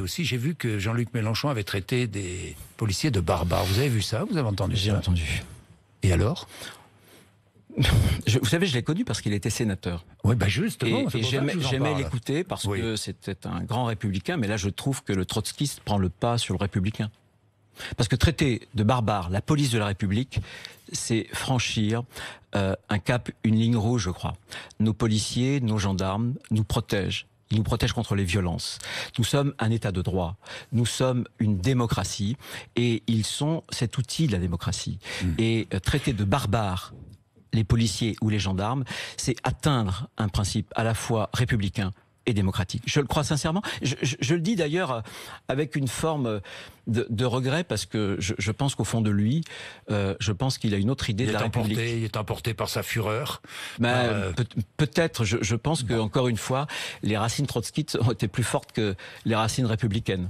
aussi, j'ai vu que Jean-Luc Mélenchon avait traité des policiers de barbares. Vous avez vu ça Vous avez entendu J'ai entendu. Et alors vous savez, je l'ai connu parce qu'il était sénateur. Oui, bah justement. Et, j'aimais l'écouter parce que c'était un grand républicain, mais là je trouve que le trotskiste prend le pas sur le républicain. Parce que traiter de barbare la police de la République, c'est franchir euh, un cap, une ligne rouge, je crois. Nos policiers, nos gendarmes nous protègent il nous protège contre les violences. Nous sommes un État de droit. Nous sommes une démocratie. Et ils sont cet outil de la démocratie. Hmm. Et euh, traiter de barbares les policiers ou les gendarmes, c'est atteindre un principe à la fois républicain démocratique. Je le crois sincèrement. Je, le dis d'ailleurs euh, avec une forme euh, de, regret parce que je, pense qu'au fond de lui, euh, je pense qu'il a une autre idée il de la Il est emporté par sa fureur. Ben, peut-être. Je, pense que encore une fois, les racines trotskites ont été plus fortes que les racines républicaines.